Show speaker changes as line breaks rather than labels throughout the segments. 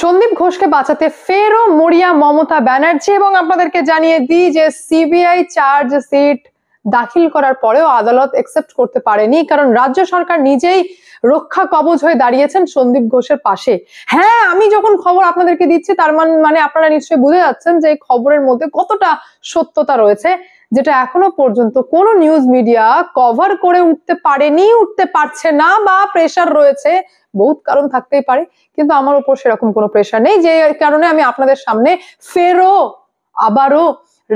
সন্দীপ ঘোষকে বাঁচাতে ফেরও মরিয়া মমতা ব্যানার্জি এবং আপনাদেরকে জানিয়ে দিই যে সিবিআই চার্জ সিট দাখিল করার পরেও আদালত একসেপ্ট করতে পারেনি কারণ রাজ্য সরকার নিজেই রক্ষা কবজ হয়ে দাঁড়িয়েছেন সন্দীপ ঘোষের পাশে হ্যাঁ আমি যখন খবর আপনাদেরকে দিচ্ছি তার মানে আপনারা নিশ্চয়ই বুঝে যাচ্ছেন যে এই খবরের মধ্যে কতটা সত্যতা রয়েছে যেটা এখনো পর্যন্ত কোনো নিউজ মিডিয়া কভার করে উঠতে পারেনি উঠতে পারছে না বা প্রেশার রয়েছে বহুত কারণ থাকতেই পারে কিন্তু আমার উপর সেরকম কোনো প্রেশার নেই যে কারণে আমি আপনাদের সামনে ফেরো আবারও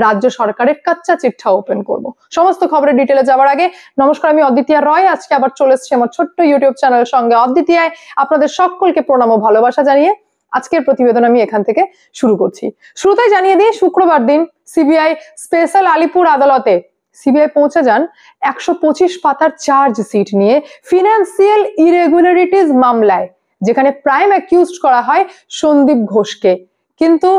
রাজ্য সরকারের কাচ্চা চিঠা ওপেন করব সমস্ত খবরের ডিটেলে যাওয়ার আগে নমস্কার আমি অদ্বিতীয়া রয় আজকে আবার চলে এসেছি আমার ছোট্ট ইউটিউব চ্যানেলের সঙ্গে অদ্বিতীয়ায় আপনাদের সকলকে প্রণাম ও ভালোবাসা জানিয়ে আজকের প্রতিবেদন আমি এখান থেকে শুরু করছি শুরুতে জানিয়ে দিই শুক্রবার দিন সিবিআই স্পেশাল আলিপুর আদালতে সিবিআই পৌঁছে যান একশো পাতার চার্জ সিট নিয়ে ফিনান্সিয়াল ইরেগুলারিটিস মামলায় যেখানে প্রাইম অ্যাকিউজ করা হয় সন্দীপ ঘোষকে কিন্তু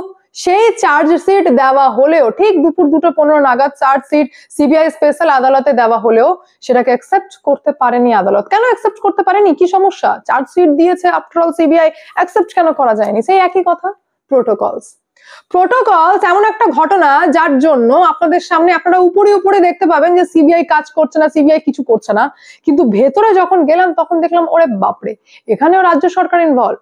সেই চার্জশিট দেওয়া হলেও ঠিক দুপুর দুটো পনেরো নাগাদ চার্জশিট সিবিআই স্পেশাল আদালতে দেওয়া হলেও সেটাকে অ্যাকসেপ্ট করতে পারেনি আদালত কেন অ্যাকসেপ্ট করতে পারেনি কি সমস্যা চার্জশিট দিয়েছে আফটার অল সিবিআই অ্যাকসেপ্ট কেন করা যায়নি সেই একই কথা প্রোটোকলস প্রোটোকল এমন একটা ঘটনা যার জন্য আপনাদের সামনে আপনারা উপরে উপরে দেখতে পাবেন যে সিবিআই কাজ করছে না সিবিআই কিছু করছে না কিন্তু ভেতরে যখন গেলাম তখন দেখলাম ওরে বাপরে এখানেও রাজ্য সরকার ইনভলভ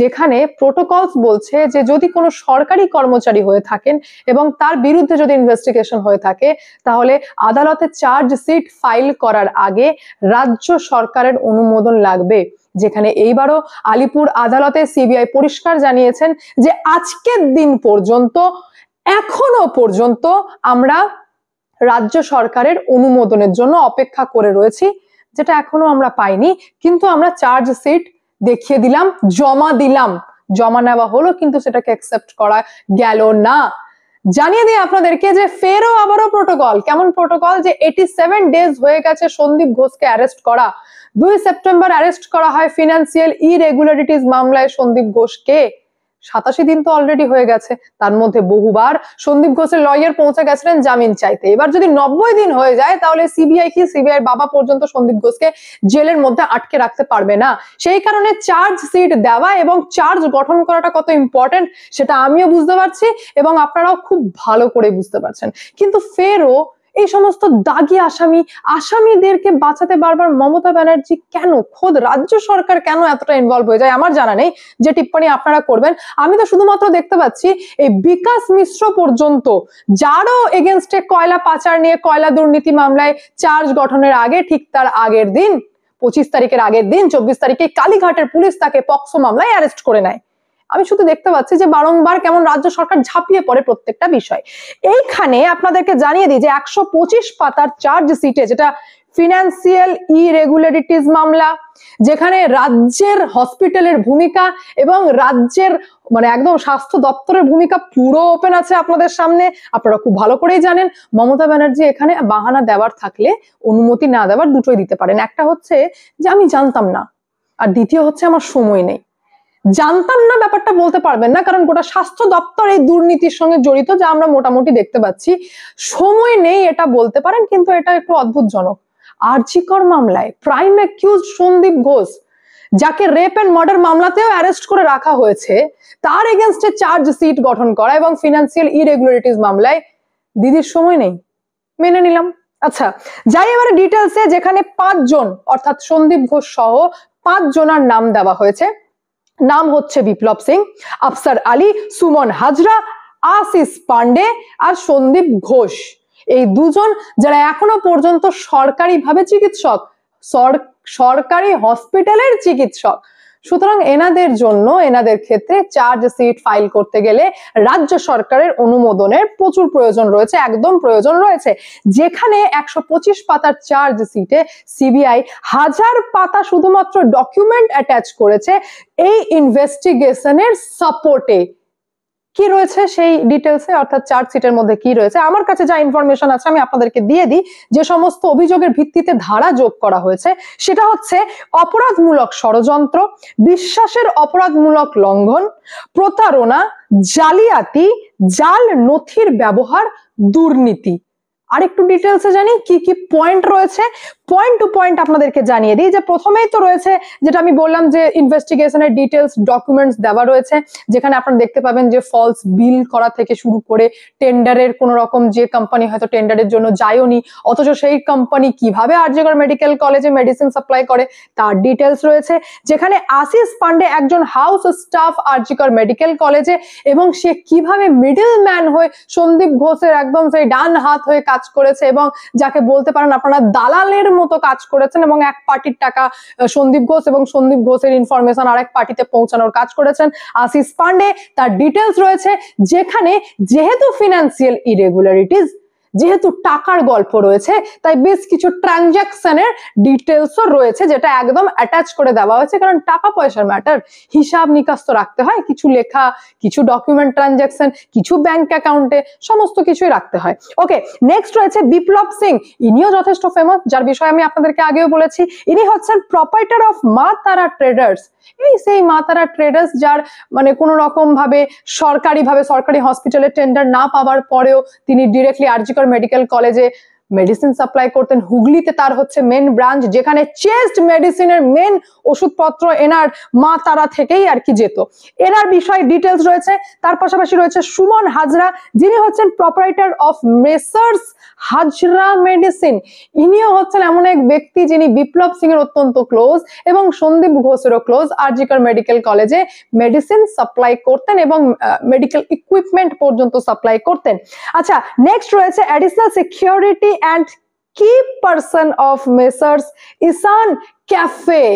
যেখানে প্রোটোকলস বলছে যে যদি কোনো সরকারি কর্মচারী হয়ে থাকেন এবং তার বিরুদ্ধে যদি ইনভেস্টিগেশন হয়ে থাকে তাহলে আদালতে চার্জশিট ফাইল করার আগে রাজ্য সরকারের অনুমোদন লাগবে যেখানে এইবারও আলিপুর আদালতে সিবিআই পরিষ্কার জানিয়েছেন যে আজকের দিন পর্যন্ত এখনো পর্যন্ত আমরা রাজ্য সরকারের অনুমোদনের জন্য অপেক্ষা করে রয়েছি যেটা এখনো আমরা পাইনি কিন্তু আমরা চার্জশিট দেখিয়ে দিলাম জমা দিলাম জমা নেওয়া হলো কিন্তু সেটাকে অ্যাকসেপ্ট করা গেল না জানিয়ে দিই আপনাদেরকে যে ফেরও আবারও প্রোটোকল কেমন প্রোটোকল যে এইটি সেভেন ডেজ হয়ে গেছে সন্দীপ ঘোষকে অ্যারেস্ট করা দুই সেপ্টেম্বর অ্যারেস্ট করা হয় ফিনান্সিয়াল ইরেগুলারিটিস মামলায় সন্দীপ ঘোষকে সাতাশি দিন তো অলরেডি হয়ে গেছে তার মধ্যে বহুবার সন্দীপ ঘোষের লয়ার পৌঁছে গেছিলেন জামিন চাইতে এবার যদি নব্বই দিন হয়ে যায় তাহলে সিবিআই কি সিবিআই বাবা পর্যন্ত সন্দীপ ঘোষকে জেলের মধ্যে আটকে রাখতে পারবে না সেই কারণে চার্জ সিট দেওয়া এবং চার্জ গঠন করাটা কত ইম্পর্টেন্ট সেটা আমিও বুঝতে পারছি এবং আপনারাও খুব ভালো করে বুঝতে পারছেন কিন্তু ফেরও এই সমস্ত দাগি আসামি আসামিদেরকে বাঁচাতে বারবার মমতা ব্যানার্জি কেন খোদ রাজ্য সরকার কেন এতটা ইনভলভ হয়ে যায় আমার জানা নেই যে টিপ্পণী আপনারা করবেন আমি তো শুধুমাত্র দেখতে পাচ্ছি এই বিকাশ মিশ্র পর্যন্ত যারও এগেনস্টে কয়লা পাচার নিয়ে কয়লা দুর্নীতি মামলায় চার্জ গঠনের আগে ঠিক তার আগের দিন পঁচিশ তারিখের আগের দিন চব্বিশ তারিখে কালীঘাটের পুলিশ তাকে পক্সো মামলায় অ্যারেস্ট করে নেয় আমি শুধু দেখতে পাচ্ছি যে বারংবার কেমন রাজ্য সরকার ঝাঁপিয়ে পড়ে প্রত্যেকটা বিষয় এইখানে আপনাদেরকে জানিয়ে দিই যে একশো পাতার চার্জ সিটে যেটা ফিনান্সিয়াল ইরেগুলারিটিস মামলা যেখানে রাজ্যের হসপিটালের ভূমিকা এবং রাজ্যের মানে একদম স্বাস্থ্য দপ্তরের ভূমিকা পুরো ওপেন আছে আপনাদের সামনে আপনারা খুব ভালো করেই জানেন মমতা ব্যানার্জি এখানে বাহানা দেওয়ার থাকলে অনুমতি না দেওয়ার দুটোই দিতে পারেন একটা হচ্ছে যে আমি জানতাম না আর দ্বিতীয় হচ্ছে আমার সময় নেই জানতাম না ব্যাপারটা বলতে পারবেন না কারণ গোটা স্বাস্থ্য দপ্তর এই দুর্নীতির সঙ্গে জড়িত যা আমরা মোটামুটি দেখতে পাচ্ছি সময় নেই এটা বলতে পারেন কিন্তু এটা একটু অদ্ভুতজনক আর্জিকর মামলায় প্রাইম অ্যাকিউজ সন্দীপ ঘোষ যাকে রেপ অ্যান্ড মার্ডার মামলাতেও অ্যারেস্ট করে রাখা হয়েছে তার এগেনস্টে চার্জ সিট গঠন করা এবং ফিনান্সিয়াল ইরেগুলারিটিস মামলায় দিদির সময় নেই মেনে নিলাম আচ্ছা যাই এবারে ডিটেলসে যেখানে পাঁচজন অর্থাৎ সন্দীপ ঘোষ সহ পাঁচ জনার নাম দেওয়া হয়েছে নাম হচ্ছে বিপ্লব সিং আফসার আলী সুমন হাজরা আশিস পান্ডে আর সন্দীপ ঘোষ এই দুজন যারা এখনো পর্যন্ত সরকারিভাবে চিকিৎসক সরকারি হসপিটালের চিকিৎসক সুতরাং এনাদের জন্য এনাদের ক্ষেত্রে চার্জ সিট ফাইল করতে গেলে রাজ্য সরকারের অনুমোদনের প্রচুর প্রয়োজন রয়েছে একদম প্রয়োজন রয়েছে যেখানে একশো পাতার চার্জ সিটে সিবিআই হাজার পাতা শুধুমাত্র ডকুমেন্ট অ্যাটাচ করেছে এই ইনভেস্টিগেশনের সাপোর্টে কি রয়েছে সেই ডিটেলসে অর্থাৎ চার্জ চার্জশিটের মধ্যে কি রয়েছে আমার কাছে যা ইনফরমেশন আছে আমি আপনাদেরকে দিয়ে দিই যে সমস্ত অভিযোগের ভিত্তিতে ধারা যোগ করা হয়েছে সেটা হচ্ছে অপরাধমূলক ষড়যন্ত্র বিশ্বাসের অপরাধমূলক লঙ্ঘন প্রতারণা জালিয়াতি জাল নথির ব্যবহার দুর্নীতি আর একটু ডিটেলসে জানি কি কি পয়েন্ট রয়েছে পয়েন্ট টু পয়েন্ট আপনাদেরকে জানিয়ে দিই যে প্রথমেই তো রয়েছে যেটা আমি বললাম যে ইনভেস্টিগেশনের ডিটেলস ডকুমেন্টস দেওয়া রয়েছে যেখানে আপনারা দেখতে পাবেন যে ফলস বিল করা থেকে শুরু করে টেন্ডারের কোনো রকম যে কোম্পানি হয়তো টেন্ডারের জন্য যায়ওনি অথচ সেই কোম্পানি কিভাবে আর্যগড় মেডিকেল কলেজে মেডিসিন সাপ্লাই করে তার ডিটেলস রয়েছে যেখানে আশিস পান্ডে একজন হাউস স্টাফ আর্যগড় মেডিকেল কলেজে এবং সে কিভাবে মিডিল ম্যান হয়ে সন্দীপ ঘোষের একদম সেই ডান হাত হয়ে কাজ করেছে এবং যাকে বলতে পারেন আপনারা দালালের মতো কাজ করেছেন এবং এক পার্টির টাকা সন্দীপ ঘোষ এবং সন্দীপ ঘোষের ইনফরমেশন আর এক পার্টিতে পৌঁছানোর কাজ করেছেন আশিস পান্ডে তার ডিটেলস রয়েছে যেখানে যেহেতু ফিনান্সিয়াল ইরেগুলারিটিস যেহেতু টাকার গল্প রয়েছে তাই বেশ কিছু এর ডিটেলসও রয়েছে যেটা একদম অ্যাটাচ করে দেওয়া হয়েছে কারণ টাকা পয়সার ম্যাটার হিসাব নিকাশ তো রাখতে হয় কিছু লেখা কিছু ডকুমেন্ট ট্রানজাকশন কিছু ব্যাংক অ্যাকাউন্টে সমস্ত কিছুই রাখতে হয় ওকে নেক্সট রয়েছে বিপ্লব সিং ইনিও যথেষ্ট ফেমাস যার বিষয়ে আমি আপনাদেরকে আগেও বলেছি ইনি হচ্ছেন প্রপাইটার অফ মা তারা ট্রেডার্স এই সেই মা তারা ট্রেডার্স যার মানে কোনো রকম ভাবে সরকারিভাবে সরকারি হসপিটালে টেন্ডার না পাওয়ার পরেও তিনি ডিরেক্টলি আর্জি मेडिकल कलेजे মেডিসিন সাপ্লাই করতেন হুগলিতে তার হচ্ছে মেন ব্রাঞ্চ যেখানে চেস্ট মেডিসিনের মেন ওষুধপত্র এনার মা তারা থেকেই আর কি যেত এনার বিষয়ে ডিটেলস রয়েছে তার পাশাপাশি রয়েছে সুমন হাজরা যিনি হচ্ছেন proprietor of messrs Hazra medicine ইনিও হচ্ছেন এমন এক ব্যক্তি যিনি বিপ্লব সিং এর অত্যন্ত ক্লোজ এবং সন্দীপ ঘোষেরও close RG Kar medical college medicine supply করতেন এবং মেডিকেল ইকুইপমেন্ট পর্যন্ত সাপ্লাই করতেন আচ্ছা নেক্সট রয়েছে additional security and key person of messrs Ishan cafe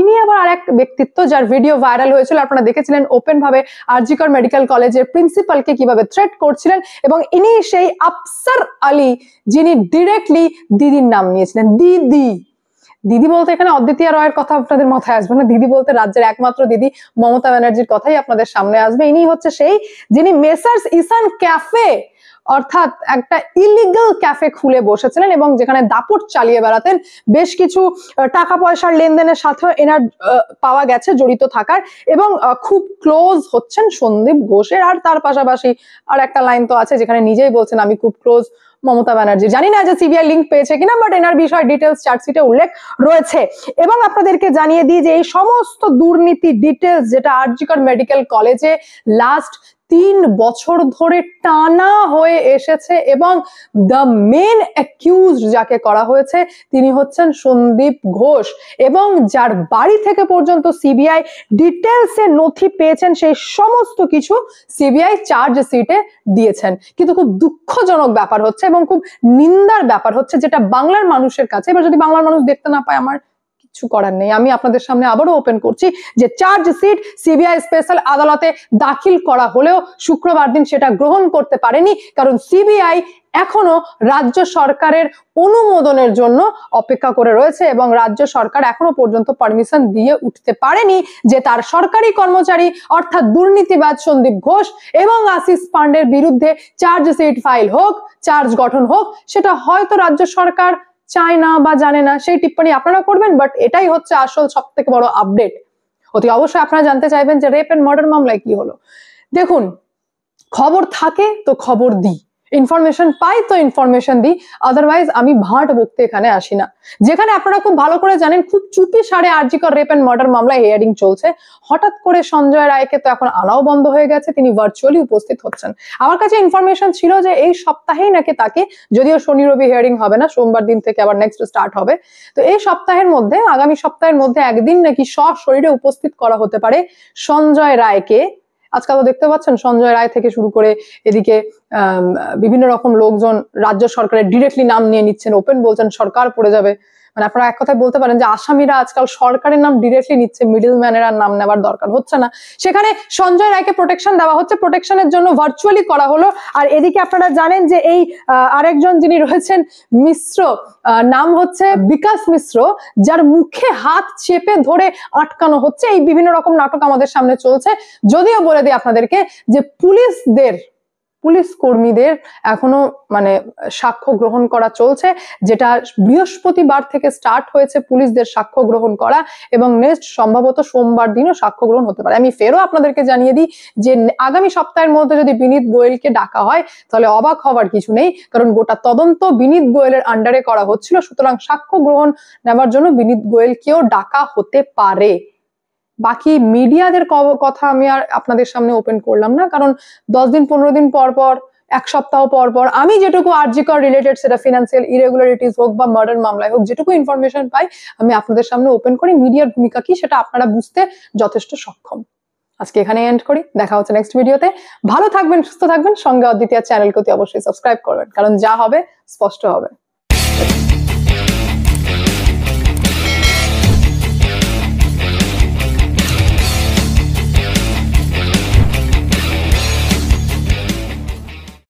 ইনি আবার আর এক ব্যক্তিত্ব যার ভিডিও ভাইরাল হয়েছিল আপনারা দেখেছিলেন ওপেন ভাবে আরজিকর মেডিকেল কলেজের প্রিন্সিপালকে কিভাবে থ্রেট করছিলেন এবং ইনি সেই আফসার আলী যিনি ডিরেক্টলি দিদির নাম নিয়েছিলেন দিদি দিদি বলতে এখানে অদ্বিতীয় রয়ের কথা আপনাদের মাথায় আসবে না দিদি বলতে রাজ্যের একমাত্র দিদি মমতা ব্যানার্জির কথাই আপনাদের সামনে আসবে ইনি হচ্ছে সেই যিনি মেসার্স ইসান ক্যাফে অর্থাৎ একটা ইলিগাল ক্যাফে খুলে বসেছিলেন এবং যেখানে দাপট চালিয়ে বেড়াতেন বেশ কিছু টাকা পয়সার লেনদেনের সাথেও এনার পাওয়া গেছে জড়িত থাকার এবং খুব ক্লোজ হচ্ছেন সন্দীপ ঘোষের আর তার পাশাপাশি আর একটা লাইন তো আছে যেখানে নিজেই বলছেন আমি খুব ক্লোজ মমতা ব্যানার্জি জানি না যে সিবিআই লিঙ্ক পেয়েছে কিনা বাট এনার বিষয় ডিটেলস চার্জশিটে উল্লেখ রয়েছে এবং আপনাদেরকে জানিয়ে দিই যে এই সমস্ত দুর্নীতি ডিটেলস যেটা আরজিকর মেডিকেল কলেজে লাস্ট তিন বছর ধরে টানা হয়ে এসেছে এবং দ্য মেন অ্যাকিউজ যাকে করা হয়েছে তিনি হচ্ছেন সন্দীপ ঘোষ এবং যার বাড়ি থেকে পর্যন্ত সিবিআই ডিটেলসে নথি পেয়েছেন সেই সমস্ত কিছু সিবিআই চার্জ সিটে দিয়েছেন কিন্তু খুব দুঃখজনক ব্যাপার হচ্ছে এবং খুব নিন্দার ব্যাপার হচ্ছে যেটা বাংলার মানুষের কাছে এবার যদি বাংলার মানুষ দেখতে না পায় আমার কিছু করার নেই আমি আপনাদের সামনে আবারও ওপেন করছি যে চার্জশিট সিবিআই স্পেশাল আদালতে দাখিল করা হলেও শুক্রবার দিন সেটা গ্রহণ করতে পারেনি কারণ সিবিআই এখনো রাজ্য সরকারের অনুমোদনের জন্য অপেক্ষা করে রয়েছে এবং রাজ্য সরকার এখনো পর্যন্ত পারমিশন দিয়ে উঠতে পারেনি যে তার সরকারি কর্মচারী অর্থাৎ দুর্নীতিবাজ সন্দীপ ঘোষ এবং আশিস পান্ডের বিরুদ্ধে চার্জশিট ফাইল হোক চার্জ গঠন হোক সেটা হয়তো রাজ্য সরকার চায় না বা জানে না সেই টিপ্পনি আপনারা করবেন বাট এটাই হচ্ছে আসল সব থেকে বড় আপডেট অতি অবশ্যই আপনারা জানতে চাইবেন যে রেপ অ্যান্ড মার্ডার মামলায় কি হলো দেখুন খবর থাকে তো খবর দিই ইনফরমেশন পাই তো ইনফরমেশন দিই আদারওয়াইজ আমি ভাট বকতে এখানে আসি না যেখানে আপনারা খুব ভালো করে জানেন খুব চুপি সারে আর্জিকর রেপ অ্যান্ড মার্ডার মামলায় হেয়ারিং চলছে হঠাৎ করে সঞ্জয় রায়কে তো এখন আলাও বন্ধ হয়ে গেছে তিনি ভার্চুয়ালি উপস্থিত হচ্ছেন আমার কাছে ইনফরমেশন ছিল যে এই সপ্তাহেই নাকি তাকে যদিও শনি রবি হেয়ারিং হবে না সোমবার দিন থেকে আবার নেক্সট স্টার্ট হবে তো এই সপ্তাহের মধ্যে আগামী সপ্তাহের মধ্যে একদিন নাকি শরীরে উপস্থিত করা হতে পারে সঞ্জয় রায়কে আজকাল তো দেখতে পাচ্ছেন সঞ্জয় রায় থেকে শুরু করে এদিকে বিভিন্ন রকম লোকজন রাজ্য সরকারের ডিরেক্টলি নাম নিয়ে নিচ্ছেন ওপেন বলছেন সরকার পড়ে যাবে মানে আপনারা এক কথায় বলতে পারেন যে আসামিরা আজকাল সরকারের নাম ডিরেক্টলি নিচ্ছে মিডিল ম্যানের আর নাম নেওয়ার দরকার হচ্ছে না সেখানে সঞ্জয় রায়কে প্রোটেকশন দেওয়া হচ্ছে প্রোটেকশনের জন্য ভার্চুয়ালি করা হলো আর এদিকে আপনারা জানেন যে এই আরেকজন যিনি রয়েছেন মিশ্র নাম হচ্ছে বিকাশ মিশ্র যার মুখে হাত চেপে ধরে আটকানো হচ্ছে এই বিভিন্ন রকম নাটক আমাদের সামনে চলছে যদিও বলে দিই আপনাদেরকে যে পুলিশদের পুলিশ কর্মীদের এখনো মানে সাক্ষ্য গ্রহণ করা চলছে যেটা বৃহস্পতিবার থেকে স্টার্ট হয়েছে পুলিশদের সাক্ষ্য গ্রহণ করা এবং নেক্সট সম্ভবত সোমবার দিনও সাক্ষ্য গ্রহণ হতে পারে আমি ফেরও আপনাদেরকে জানিয়ে দিই যে আগামী সপ্তাহের মধ্যে যদি বিনীত গোয়েলকে ডাকা হয় তাহলে অবাক হওয়ার কিছু নেই কারণ গোটা তদন্ত বিনীত গোয়েলের আন্ডারে করা হচ্ছিল সুতরাং সাক্ষ্য গ্রহণ নেওয়ার জন্য বিনীত গোয়েলকেও ডাকা হতে পারে বাকি মিডিয়াদের কথা আমি আর আপনাদের সামনে ওপেন করলাম না কারণ দশ দিন পনেরো দিন পর পর এক সপ্তাহ পর পর আমি যেটুকু আর্জিকর রিলেটেড সেটা ফিনান্সিয়াল ইরেগুলারিটিস হোক বা মার্ডার মামলায় হোক যেটুকু ইনফরমেশন পাই আমি আপনাদের সামনে ওপেন করি মিডিয়ার ভূমিকা কি সেটা আপনারা বুঝতে যথেষ্ট সক্ষম আজকে এখানে এন্ড করি দেখা হচ্ছে নেক্সট ভিডিওতে ভালো থাকবেন সুস্থ থাকবেন সঙ্গে অদ্বিতীয় চ্যানেলকে অবশ্যই সাবস্ক্রাইব করবেন কারণ যা হবে স্পষ্ট হবে